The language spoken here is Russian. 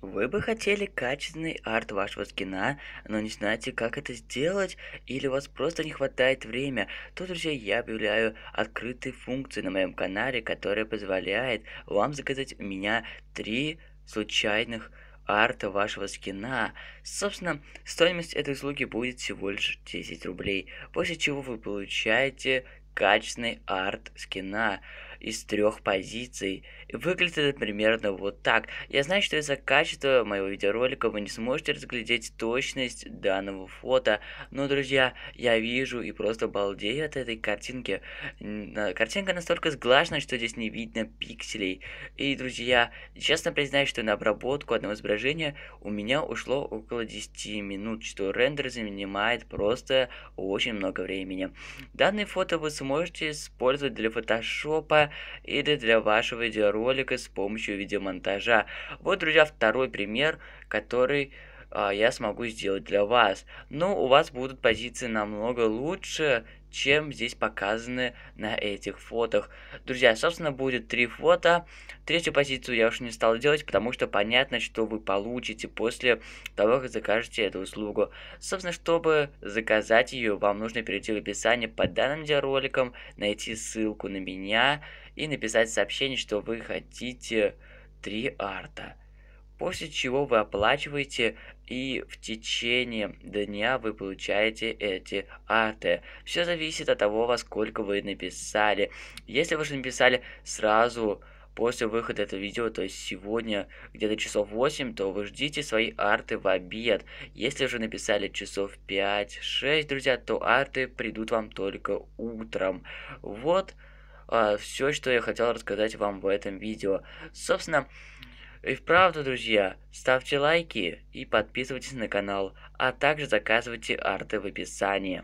Вы бы хотели качественный арт вашего скина, но не знаете, как это сделать, или у вас просто не хватает времени, то, друзья, я объявляю открытые функции на моем канале, которая позволяет вам заказать у меня три случайных арта вашего скина. Собственно, стоимость этой услуги будет всего лишь 10 рублей, после чего вы получаете качественный арт скина из трех позиций. выглядит это примерно вот так. Я знаю, что из-за качества моего видеоролика вы не сможете разглядеть точность данного фото, но, друзья, я вижу и просто балдею от этой картинки. А, картинка настолько сглажена, что здесь не видно пикселей. И, друзья, честно признаюсь, что на обработку одного изображения у меня ушло около 10 минут, что рендер занимает просто очень много времени. Данное фото вы сможете использовать для фотошопа, или для вашего видеоролика с помощью видеомонтажа. Вот, друзья, второй пример, который а, я смогу сделать для вас. Но у вас будут позиции намного лучше, чем здесь показаны на этих фотах. Друзья, собственно, будет три фото. Третью позицию я уж не стал делать, потому что понятно, что вы получите после того, как закажете эту услугу. Собственно, чтобы заказать ее, вам нужно перейти в описание под данным видеороликом, найти ссылку на меня и написать сообщение, что вы хотите три арта после чего вы оплачиваете и в течение дня вы получаете эти арты. Все зависит от того, во сколько вы написали. Если вы же написали сразу после выхода этого видео, то есть сегодня где-то часов 8, то вы ждите свои арты в обед. Если же написали часов 5-6, друзья, то арты придут вам только утром. Вот а, все, что я хотел рассказать вам в этом видео. Собственно, и вправду, друзья, ставьте лайки и подписывайтесь на канал, а также заказывайте арты в описании.